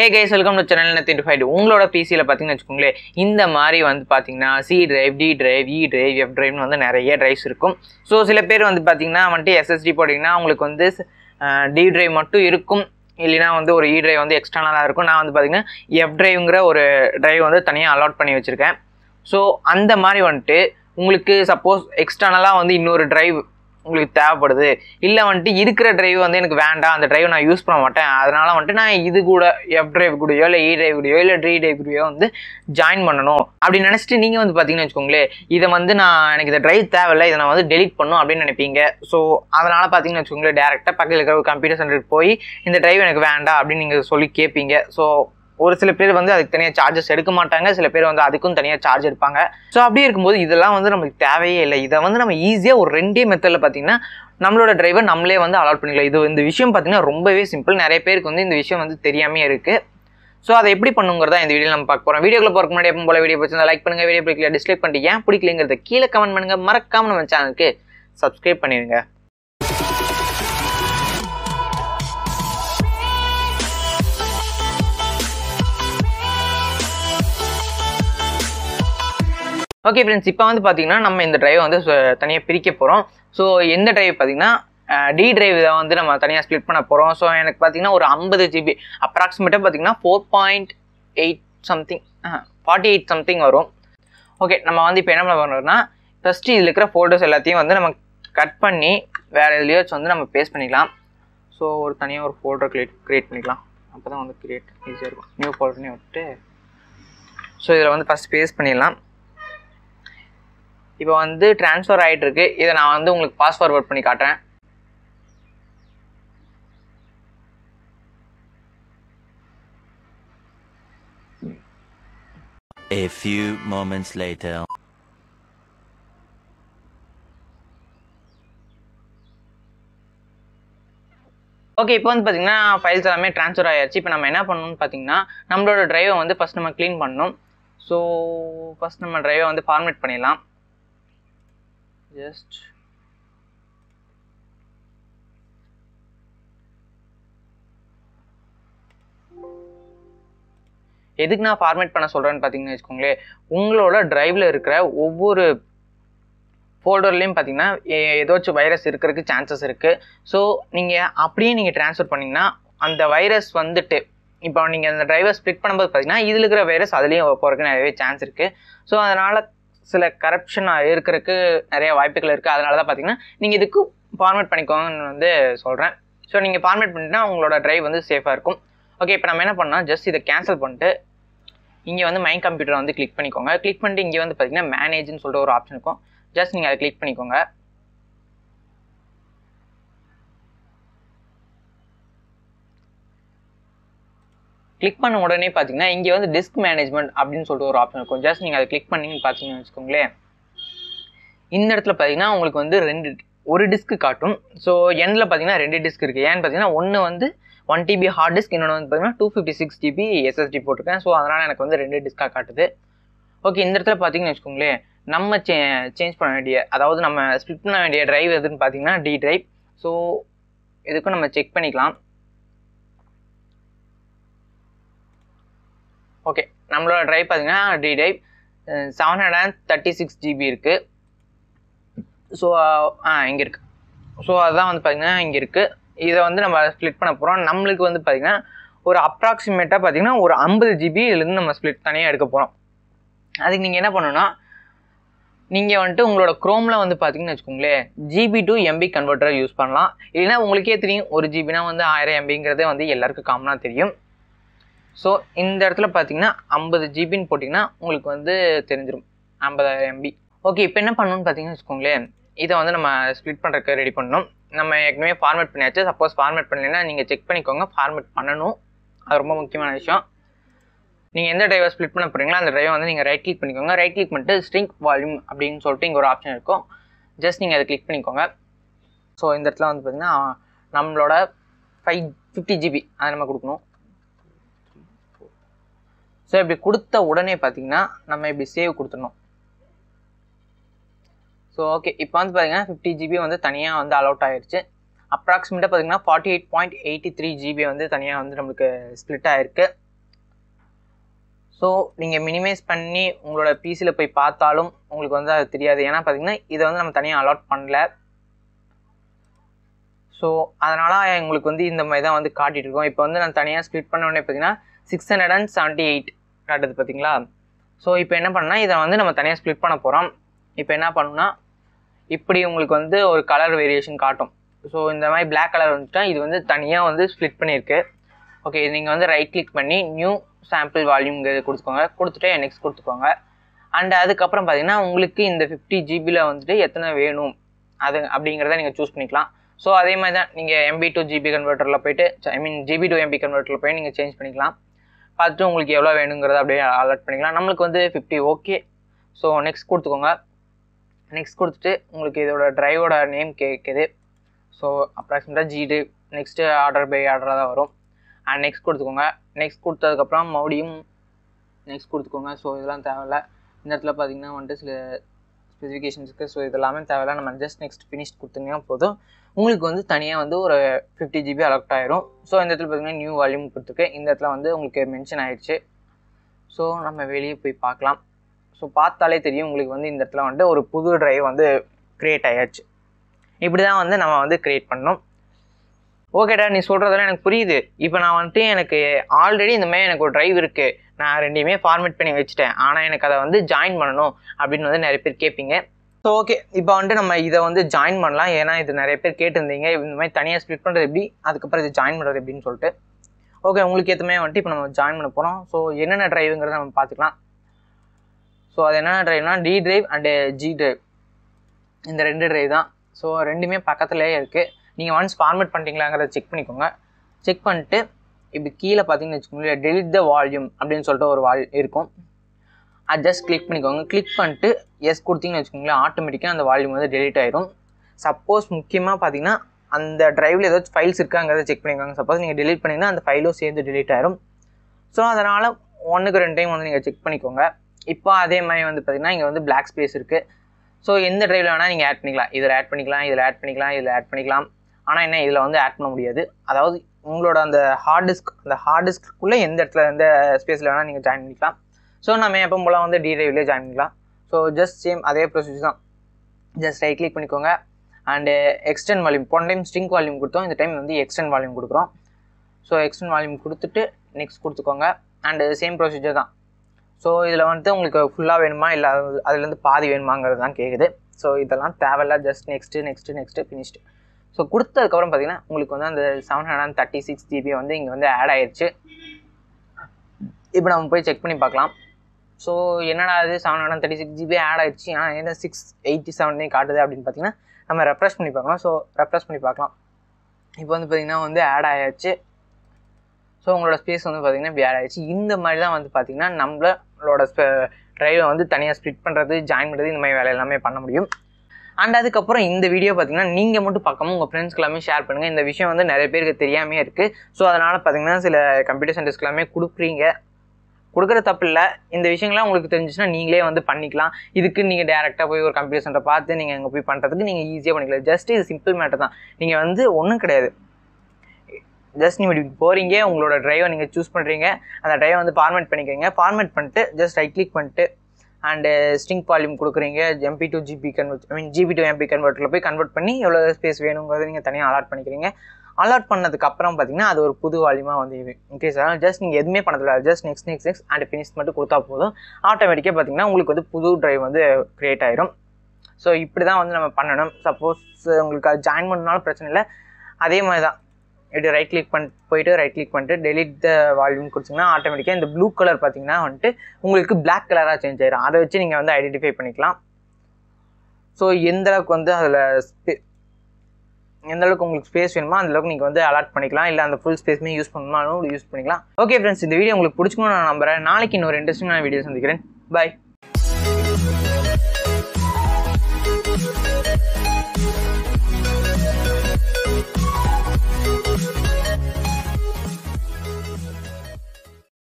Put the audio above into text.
Hey guys welcome to channel நத்தின் ஃபைட் உங்களோட பிசியில் பார்த்தீங்கன்னு வச்சுக்கோங்களேன் இந்த மாதிரி வந்து பார்த்தீங்கன்னா C drive D drive E drive F டிரைவ்னு வந்து நிறைய ட்ரைவ்ஸ் இருக்கும் ஸோ சில பேர் வந்து பார்த்தீங்கன்னா வந்துட்டு எஸ்எஸ்டி போட்டிங்கன்னா உங்களுக்கு வந்து டி டிரைவ் மட்டும் இருக்கும் இல்லைனா வந்து ஒரு இ e டிரைவ் வந்து எக்ஸ்டர்னலாக இருக்கும் நான் வந்து பார்த்தீங்கன்னா எஃப் டிரைவ்ங்கிற ஒரு டிரைவ் வந்து தனியாக அலாட் பண்ணி வச்சுருக்கேன் ஸோ அந்த மாதிரி வந்துட்டு உங்களுக்கு சப்போஸ் எக்ஸ்டர்னலாக வந்து இன்னொரு டிரைவ் உங்களுக்கு தேவைப்படுது இல்லை வந்துட்டு இருக்கிற டிரைவ் வந்து எனக்கு வேண்டாம் அந்த டிரைவ் நான் யூஸ் பண்ண மாட்டேன் அதனால் வந்துட்டு நான் இது கூட எஃப் டிரைவ் கூடயோ இல்லை இ e டிரைவ் கூடயோ இல்லை ட்ரீ டிரைவ் கூடயோ வந்து ஜாயின் பண்ணணும் அப்படின்னு நினச்சிட்டு நீங்கள் வந்து பார்த்தீங்கன்னு வச்சுக்கோங்களேன் இதை வந்து நான் எனக்கு இந்த டிரைவ் தேவையில்லை இதை நான் வந்து டெலிட் பண்ணும் அப்படின்னு நினைப்பீங்க ஸோ அதனால் பார்த்தீங்கன்னு வச்சுக்கோங்களேன் டேரெக்டாக பக்கத்தில் இருக்கிற ஒரு கம்ப்யூட்டர் சென்டருக்கு போய் இந்த டிரைவ் எனக்கு வேண்டாம் அப்படின்னு நீங்கள் சொல்லி கேட்பீங்க ஸோ ஒரு சில பேர் வந்து அதுக்கு தனியாக சார்ஜஸ் எடுக்க மாட்டாங்க சில பேர் வந்து அதுக்கும் தனியாக சார்ஜ் எடுப்பாங்க ஸோ அப்படியே இருக்கும்போது இதெல்லாம் வந்து நமக்கு தேவையே இல்லை இதை வந்து நம்ம ஈஸியாக ஒரு ரெண்டே மெத்தடில் பார்த்திங்கன்னா நம்மளோட டிரைவர் நம்மளே வந்து அலாட் பண்ணிக்கலாம் இது இந்த விஷயம் பார்த்திங்கன்னா ரொம்பவே சிம்பிள் நிறைய பேருக்கு வந்து இந்த விஷயம் வந்து தெரியாமே இருக்குது ஸோ அதை எப்படி பண்ணுங்கிறதா இந்த வீடியோ நம்ம பார்க்க போகிறோம் வீடியோக்குள்ள போகிற முன்னாடி எப்போ போல வீடியோ பிடிச்சிருந்தா லைக் பண்ணுங்கள் வீடியோ பிடிக்கல டிஸ்லைக் பண்ணிட்டு ஏன் பிடிக்கலங்கிறத கீழே கமெண்ட் பண்ணுங்கள் மறக்காமல் நம்ம சேனலுக்கு சப்ஸ்கிரைப் பண்ணிடுங்க ஓகே ஃப்ரெண்ட்ஸ் இப்போ வந்து பார்த்தீங்கன்னா நம்ம இந்த ட்ரைவை வந்து தனியாக பிரிக்க போகிறோம் ஸோ எந்த ட்ரைவ் பார்த்தீங்கன்னா டி டிரைவ் இதை வந்து நம்ம தனியாக ஸ்ப்ளிட் பண்ண போகிறோம் ஸோ எனக்கு பார்த்தீங்கன்னா ஒரு ஐம்பது ஜிபி அப்ராக்சிமேட்டாக பார்த்தீங்கன்னா four point eight something forty eight something வரும் ஓகே நம்ம வந்து இப்போ என்ன பண்ணணும்னா ஃபஸ்ட்டு இதில் இருக்கிற ஃபோட்டோஸ் எல்லாத்தையும் வந்து நம்ம கட் பண்ணி வேறு எதுலையாச்சும் வந்து நம்ம பேஸ்ட் பண்ணிக்கலாம் ஸோ ஒரு தனியாக ஒரு ஃபோல்டர் க்ரியேட் க்ரியேட் பண்ணிக்கலாம் அப்போ தான் வந்து க்ரியேட் ஈஸியாக இருக்கும் நியூ ஃபோல்டர்னே விட்டு ஸோ இதில் வந்து ஃபஸ்ட் பேஸ்ட் பண்ணிடலாம் இப்போ வந்து டிரான்ஸ்ஃபர் ஆகிட்டுருக்கு இதை நான் வந்து உங்களுக்கு பாஸ்வேர்ட் பண்ணி காட்டுறேன் A few moments later. Okay இப்போ வந்து பார்த்தீங்கன்னா ஃபைல்ஸ் எல்லாமே ட்ரான்ஸ்ஃபர் ஆயிடுச்சு இப்போ நம்ம என்ன பண்ணணும்னு பார்த்தீங்கன்னா நம்மளோட ட்ரைவை வந்து ஃபஸ்ட் நம்ம க்ளீன் பண்ணணும் ஸோ ஃபஸ்ட் நம்ம ட்ரைவை வந்து ஃபார்மேட் பண்ணிடலாம் just எதுக்கு நான் ஃபார்மேட் பண்ண சொல்கிறேன்னு பார்த்தீங்கன்னா வச்சுக்கோங்களேன் உங்களோட ட்ரைவில் இருக்கிற ஒவ்வொரு ஃபோல்டர்லேயும் பார்த்தீங்கன்னா ஏதாச்சும் வைரஸ் இருக்கிறதுக்கு சான்சஸ் இருக்குது ஸோ நீங்கள் அப்படியே நீங்கள் ட்ரான்ஸ்ஃபர் பண்ணிங்கன்னா அந்த வைரஸ் வந்துட்டு இப்போ நீங்கள் அந்த ட்ரைவர் ஸ்ப்ளிட் பண்ணும்போது பார்த்தீங்கன்னா இதில் இருக்கிற வைரஸ் அதுலேயும் போகிறதுக்கு நிறையவே சான்ஸ் இருக்குது ஸோ அதனால் சில கரப்ஷன் இருக்கிறதுக்கு நிறைய வாய்ப்புகள் இருக்குது அதனால தான் பார்த்தீங்கன்னா நீங்கள் இதுக்கு ஃபார்மேட் பண்ணிக்கோங்கன்னு வந்து சொல்கிறேன் ஸோ நீங்கள் ஃபார்மேட் பண்ணிட்டுனா உங்களோட ட்ரைவ் வந்து சேஃபாக இருக்கும் ஓகே இப்போ நம்ம என்ன பண்ணால் ஜஸ்ட் இதை கேன்சல் பண்ணிட்டு இங்கே வந்து மை கம்ப்யூட்டரை வந்து கிளிக் பண்ணிக்கோங்க கிளிக் பண்ணிட்டு இங்கே வந்து பார்த்தீங்கன்னா மேனேஜ்னு சொல்லிட்டு ஒரு ஆப்ஷன் இருக்கும் ஜஸ்ட் நீங்கள் அதை கிளிக் பண்ணிக்கோங்க கிளிக் பண்ண உடனே பார்த்தீங்கன்னா இங்கே வந்து டிஸ்க் மேனேஜ்மெண்ட் அப்படின்னு சொல்லிட்டு ஒரு ஆப்ஷன் இருக்கும் ஜஸ்ட் நீங்கள் அதை கிளிக் பண்ணிங்கன்னு பார்த்தீங்கன்னு வச்சுக்கோங்களேன் இந்த இடத்துல பார்த்தீங்கன்னா உங்களுக்கு வந்து ரெண்டு ஒரு டிஸ்க்கு காட்டும் ஸோ எண்டில் பார்த்தீங்கன்னா ரெண்டு டிஸ்க் இருக்குது ஏன்னு பார்த்தீங்கன்னா ஒன்று வந்து ஒன் டிபி ஹார்ட் டிஸ்க் இன்னொன்று வந்து பார்த்தீங்கன்னா two fifty six TB SSD போட்டிருக்கேன் ஸோ அதனால் எனக்கு வந்து ரெண்டு டிஸ்க்காக காட்டுது ஓகே இந்த இடத்துல பார்த்தீங்கன்னு வச்சுக்கோங்களேன் நம்ம சே சேஞ்ச் பண்ண வேண்டிய அதாவது நம்ம ஸ்பிட் பண்ண வேண்டிய ட்ரைவ் எதுன்னு பார்த்தீங்கன்னா டி ட்ரைவ் ஸோ இதுக்கும் நம்ம செக் பண்ணிக்கலாம் ஓகே நம்மளோட ட்ரைவ் பார்த்தீங்கன்னா D type seven hundred and thirty six GB இருக்குது ஸோ ஆ இங்கே இருக்குது ஸோ அதுதான் வந்து பார்த்திங்கன்னா இங்கே இருக்குது இதை வந்து நம்ம ஸ்ப்ளிட் பண்ண போகிறோம் நம்மளுக்கு வந்து பார்த்திங்கன்னா ஒரு அப்ராக்சிமேட்டாக பார்த்திங்கன்னா ஒரு ஐம்பது ஜிபி இதுலேருந்து நம்ம ஸ்ப்ளிட் தனியாக எடுக்க போகிறோம் அதுக்கு நீங்கள் என்ன பண்ணணும்னா நீங்கள் வந்துட்டு உங்களோட க்ரோமில் வந்து பார்த்தீங்கன்னு வச்சுக்கோங்களேன் ஜிபி டு எம்பி கன்வெர்ட்டரை யூஸ் பண்ணலாம் இல்லைனா உங்களுக்கே தெரியும் ஒரு ஜிபினா வந்து ஆயிரம் எம்பிங்கிறதே வந்து எல்லாருக்கும் காமனாக தெரியும் ஸோ இந்த இடத்துல பார்த்தீங்கன்னா ஐம்பது ஜிபின்னு போட்டிங்கன்னா உங்களுக்கு வந்து தெரிஞ்சிடும் ஐம்பதாயிரம் எம்பி ஓகே இப்போ என்ன பண்ணணும்னு பார்த்தீங்கன்னு வச்சுக்கோங்களேன் இதை வந்து நம்ம ஸ்ப்ளிட் பண்ணுறதுக்கு ரெடி பண்ணணும் நம்ம ஏற்கனவே ஃபார்மேட் பண்ணியாச்சு சப்போஸ் ஃபார்மேட் பண்ணலைன்னா நீங்கள் செக் பண்ணிக்கோங்க ஃபார்மேட் பண்ணணும் அது ரொம்ப முக்கியமான விஷயம் நீங்கள் எந்த டிரைவர் ஸ்ப்ளிட் பண்ண போகிறீங்களோ அந்த டிரைவர் வந்து நீங்கள் ரைட் கிளிக் பண்ணிக்கோங்க ரைட் கிளிக் பண்ணிட்டு ஸ்ட்ரிங் வால்யூம் அப்படின்னு சொல்லிட்டு இங்கே ஒரு ஆப்ஷன் இருக்கும் ஜஸ்ட் நீங்கள் அதை கிளிக் பண்ணிக்கோங்க ஸோ இந்த இடத்துல வந்து பார்த்திங்கன்னா நம்மளோட ஃபைவ் ஃபிஃப்டி ஜிபி அதை நம்ம கொடுக்கணும் ஸோ இப்படி கொடுத்த உடனே பார்த்தீங்கன்னா நம்ம இப்படி சேவ் கொடுத்துடணும் ஸோ ஓகே இப்போ வந்து பார்த்தீங்கன்னா ஃபிஃப்டி ஜிபி வந்து தனியாக வந்து அலவுட் ஆயிடுச்சு அப்ராக்சிமேட்டாக பார்த்தீங்கன்னா forty eight point eighty three GB வந்து தனியாக வந்து நம்மளுக்கு ஸ்ப்ளிட் ஆகிருக்கு ஸோ நீங்கள் மினிமைஸ் பண்ணி உங்களோட பிசியில் போய் பார்த்தாலும் உங்களுக்கு வந்து அது தெரியாது ஏன்னா பார்த்தீங்கன்னா இதை வந்து நம்ம தனியாக அலாட் பண்ணல ஸோ அதனால் எங்களுக்கு வந்து இந்த மாதிரி தான் வந்து காட்டிகிட்டு இருக்கோம் இப்போ வந்து நான் தனியாக ஸ்ப்ளிட் பண்ண உடனே பார்த்தீங்கன்னா six hundred and seventy eight காட்டுது பார்த்தீங்களா ஸோ இப்போ என்ன பண்ணால் இதை வந்து நம்ம தனியாக ஸ்ப்ளிட் பண்ண போகிறோம் இப்போ என்ன பண்ணுன்னா இப்படி உங்களுக்கு வந்து ஒரு கலர் வேரியேஷன் காட்டும் ஸோ இந்த மாதிரி பிளாக் கலர் வந்துட்டா இது வந்து தனியாக வந்து ஸ்ப்ளிட் பண்ணியிருக்கு ஓகே நீங்கள் வந்து ரைட் கிளிக் பண்ணி நியூ சாம்பிள் வால்யூம்ங்கிறது கொடுத்துக்கோங்க கொடுத்துட்டு நெக்ஸ்ட் கொடுத்துக்கோங்க அண்ட் அதுக்கப்புறம் பார்த்தீங்கன்னா உங்களுக்கு இந்த ஃபிஃப்டி ஜிபியில் வந்துட்டு எத்தனை வேணும் அது அப்படிங்கிறத நீங்கள் சூஸ் பண்ணிக்கலாம் ஸோ அதே மாதிரி தான் நீங்கள் எம்பி டு ஜிபி கன்வெர்ட்டரில் போய்ட்டு I mean GB to MB கன்வெர்ட்டரில் போய் நீங்கள் சேஞ்ச் பண்ணிக்கலாம் பார்த்துட்டு உங்களுக்கு எவ்வளோ வேணுங்கிறத அப்படியே அலர்ட் பண்ணிக்கலாம் நம்மளுக்கு வந்து ஃபிஃப்டி ஓகே ஸோ நெக்ஸ்ட் கொடுத்துக்கோங்க நெக்ஸ்ட் கொடுத்துட்டு உங்களுக்கு இதோட ட்ரைவோட நேம் கேட்குது ஸோ அப்ராக்சிமேட்டாக ஜிடு நெக்ஸ்ட்டு ஆர்டர் பை ஆர்டராக தான் வரும் அண்ட் நெக்ஸ்ட் கொடுத்துக்கோங்க நெக்ஸ்ட் கொடுத்ததுக்கப்புறம் மறுபடியும் நெக்ஸ்ட் கொடுத்துக்கோங்க ஸோ இதெல்லாம் தேவையில்ல இந்த இடத்துல பார்த்தீங்கன்னா வந்துட்டு சில ஸ்பெசிஃபிகேஷன்ஸ் இருக்குது ஸோ இது எல்லாமே தேவையில்ல நம்ம ஜஸ்ட் நெக்ஸ்ட் ஃபினிஷ் கொடுத்துனா போதும் உங்களுக்கு வந்து தனியாக வந்து ஒரு ஃபிஃப்டி ஜிபி அலெக்ட் ஆயிரும் ஸோ இந்த இடத்துல பார்த்தீங்கன்னா நியூ வால்யூம் கொடுத்துருக்கு இந்த இடத்துல வந்து உங்களுக்கு மென்ஷன் ஆயிடுச்சு ஸோ நம்ம வெளியே போய் பார்க்கலாம் ஸோ பார்த்தாலே தெரியும் உங்களுக்கு வந்து இந்த இடத்துல வந்து ஒரு புது ட்ரைவ் வந்து க்ரியேட் ஆயாச்சு இப்படி தான் வந்து நம்ம வந்து க்ரியேட் பண்ணோம் ஓகேடா நீ சொல்கிறதெல்லாம் எனக்கு புரியுது இப்போ நான் வந்துட்டு எனக்கு ஆல்ரெடி இந்த மாதிரி எனக்கு ஒரு ட்ரைவ் இருக்குது நான் ரெண்டையுமே ஃபார்மேட் பண்ணி வச்சுட்டேன் ஆனால் எனக்கு அதை வந்து ஜாயின் பண்ணணும் அப்படின்னு வந்து நிறைய பேர் கேட்பீங்க ஸோ ஓகே இப்போ வந்துட்டு நம்ம இதை வந்து ஜாயின் பண்ணலாம் ஏன்னா இது நிறைய பேர் கேட்டிருந்தீங்க இந்த மாதிரி தனியாக ஸ்ப்ளிட் பண்ணுறது எப்படி அதுக்கப்புறம் இது ஜாயின் பண்ணுறது எப்படின்னு சொல்லிட்டு ஓகே உங்களுக்கு ஏற்றமே வந்துட்டு இப்போ நம்ம ஜாயின் பண்ண போகிறோம் ஸோ என்னென்ன ட்ரைவுங்கிறத நம்ம பார்த்துக்கலாம் ஸோ அது என்னென்ன ட்ரைவ்னா D drive and G drive இந்த ரெண்டு ட்ரைவ் தான் ஸோ ரெண்டுமே பக்கத்துலேயே இருக்குது நீங்கள் ஒன்ஸ் ஃபார்மேட் பண்ணிட்டீங்களாங்கிறத செக் பண்ணிக்கோங்க செக் பண்ணிட்டு இப்போ கீழே பார்த்தீங்கன்னு வச்சுக்கோங்களேன் டெலிட் த வால்யூம் அப்படின்னு சொல்லிட்டு ஒரு வால் இருக்கும் அது ஜஸ்ட் கிளிக் பண்ணிக்கோங்க கிளிக் பண்ணிட்டு எஸ் கொடுத்தீங்கன்னு வச்சுக்கோங்களேன் ஆட்டோமேட்டிக்காக அந்த வால்யூம் வந்து டெலிட் ஆயிரும் சப்போஸ் முக்கியமாக பார்த்தீங்கன்னா அந்த ட்ரைவில் ஏதாச்சும் ஃபைல்ஸ் இருக்காங்கிறத செக் பண்ணிக்கோங்க சப்போஸ் நீங்கள் டெலிட் பண்ணிங்கன்னா அந்த ஃபைலும் சேர்ந்து டெலிட் ஆயிரும் ஸோ அதனால் ஒன்றுக்கு ரெண்டு டைம் வந்து நீங்கள் செக் பண்ணிக்கோங்க இப்போ அதே மாதிரி வந்து பார்த்திங்கன்னா இங்கே வந்து பிளாக் ஸ்பேஸ் இருக்குது ஸோ எந்த டிரைவில் வேணால் நீங்கள் ஆட் பண்ணிக்கலாம் இதில் ஆட் பண்ணிக்கலாம் இதில் ஆட் பண்ணிக்கலாம் இதில் ஆட் பண்ணிக்கலாம் ஆனால் என்ன இதில் வந்து ஆட் பண்ண முடியாது அதாவது உங்களோட அந்த ஹார்ட் டிஸ்க் அந்த ஹார்ட் டிஸ்க்குள்ளே எந்த இடத்துல எந்த ஸ்பேஸில் வேணால் நீங்கள் ஜாயின் பண்ணிக்கலாம் ஸோ நம்ம எப்போ போல் வந்து டிரைவ்லேயே ஜாயின் பண்ணிக்கலாம் ஸோ ஜஸ்ட் சேம் அதே ப்ரொசீஜர் தான் ஜஸ்ட் ரைட் கிளிக் பண்ணிக்கோங்க அண்டு எக்ஸ்டென்ட் வால்யூம் போன டைம் ஸ்ட்ரிங் வால்யூம் கொடுத்தோம் இந்த டைம் வந்து எக்ஸ்டென்ட் வால்யூம் கொடுக்குறோம் ஸோ எக்ஸ்டென்ட் வால்யூம் கொடுத்துட்டு நெக்ஸ்ட் கொடுத்துக்கோங்க அண்டு சேம் ப்ரொசீஜர் தான் ஸோ இதில் வந்து உங்களுக்கு ஃபுல்லாக வேணுமா இல்லை அதுலேருந்து பாதி வேணுமாங்கிறது தான் கேட்குது ஸோ இதெல்லாம் தேவையில்ல just next next next finished so கொடுத்ததுக்கப்புறம் பார்த்தீங்கன்னா உங்களுக்கு வந்து அந்த seven hundred and thirty six GB வந்து இங்கே வந்து ஆட் ஆயிடுச்சு இப்போ நம்ம போய் செக் பண்ணி பார்க்கலாம் ஸோ என்னடா அது seven hundred thirty six GB add ஆயிடுச்சு ஆனால் என்ன சிக்ஸ் எயிட்டி செவன்லேயும் காட்டுது அப்படின்னு பார்த்தீங்கன்னா நம்ம ரெஃப்ரெஷ் பண்ணி பார்க்கலாம் ஸோ ரெஃப்ரெஷ் பண்ணி பார்க்கலாம் இப்போ வந்து பார்த்திங்கன்னா வந்து ஆட் ஆயாச்சு ஸோ உங்களோட ஸ்பேஸ் வந்து பார்த்திங்கன்னா இப்படி ஆட் ஆயிடுச்சு இந்த மாதிரி தான் வந்து பார்த்திங்கன்னா நம்மளோட ட்ரைவை வந்து தனியாக ஸ்ப்ளிட் பண்ணுறது ஜாயின் பண்ணுறது இந்த மாதிரி வேலை எல்லாமே பண்ண முடியும் அண்ட் அதுக்கப்புறம் இந்த வீடியோ பார்த்தீங்கன்னா நீங்கள் மட்டும் பக்கமும் உங்கள் ஃப்ரெண்ட்ஸ் எல்லாமே ஷேர் பண்ணுங்கள் இந்த விஷயம் வந்து நிறைய பேருக்கு தெரியாமே இருக்குது ஸோ அதனால் பார்த்தீங்கன்னா சில கம்ப்யூட்டர் சென்டர்ஸ்க்கு கொடுக்குறீங்க கொடுக்குற தப்பு இல்லை இந்த விஷயங்கள்லாம் உங்களுக்கு தெரிஞ்சிச்சுன்னா நீங்களே வந்து பண்ணிக்கலாம் இதுக்கு நீங்கள் டேரெக்டாக போய் ஒரு கம்ப்யூட்டர் சென்டரை பார்த்து நீங்கள் அங்கே போய் பண்ணுறதுக்கு நீங்கள் ஈஸியாக பண்ணிக்கலாம் ஜஸ்ட் இது சிம்பிள் மேட்டர் தான் நீங்கள் வந்து ஒன்றும் கிடையாது ஜஸ்ட் நீங்கள் இப்படி போகிறீங்க உங்களோட ட்ரைவை நீங்கள் சூஸ் பண்ணுறீங்க அந்த ட்ரைவை வந்து ஃபார்மேட் பண்ணிக்கிறீங்க ஃபார்மேட் பண்ணிட்டு ஜஸ்ட் ரைட் கிளிக் பண்ணிட்டு அண்டு ஸ்டிங் வால்யூம் கொடுக்குறீங்க MB to GB convert I mean GB to MB கன்வெர்ட்டில் போய் கன்வெர்ட் பண்ணி எவ்வளோ ஸ்பேஸ் வேணுங்கிறத நீங்கள் தனியாக அலாட் பண்ணிக்கிறீங்க அலாட் பண்ணதுக்கப்புறம் பார்த்தீங்கன்னா அது ஒரு புது வால்யூமாக வந்து ஓகே சார் ஜஸ்ட் நீங்கள் எதுவுமே பண்ண just next next next and finish மட்டும் கொடுத்தா போதும் ஆட்டோமேட்டிக்காக பார்த்தீங்கன்னா உங்களுக்கு வந்து புது ட்ரைவ் வந்து க்ரியேட் ஆயிரும் ஸோ இப்படி தான் வந்து நம்ம பண்ணணும் சப்போஸ் உங்களுக்கு அது ஜாயின் பண்ணாலும் பிரச்சனை இல்லை அதே மாதிரி தான் இப்படி ரைட் கிளிக் பண்ணி போயிட்டு ரைட் கிளிக் பண்ணிட்டு டெலிட் த வால்யூம் கொடுத்திங்கன்னா ஆட்டோமேட்டிக்காக இந்த ப்ளூ கலர் பார்த்தீங்கன்னா வந்துட்டு உங்களுக்கு பிளாக் கலராக சேஞ்ச் ஆயிடும் அதை வச்சு நீங்கள் வந்து ஐடென்டிஃபை பண்ணிக்கலாம் ஸோ எந்த அளவுக்கு வந்து அதில் எந்த அளவுக்கு உங்களுக்கு ஸ்பேஸ் வேணுமோ அந்த அளவுக்கு நீங்கள் வந்து அலாட் பண்ணிக்கலாம் இல்லை அந்த ஃபுல் ஸ்பேஸுமே யூஸ் பண்ணணும்னாலும் யூஸ் பண்ணிக்கலாம் ஓகே ஃப்ரெண்ட்ஸ் இந்த வீடியோ உங்களுக்கு பிடிச்சிக்கணும் நான் நம்புறேன் நாளைக்கு இன்னொரு இன்ட்ரெஸ்டிங்கான வீடியோ சந்திக்கிறேன் பாய்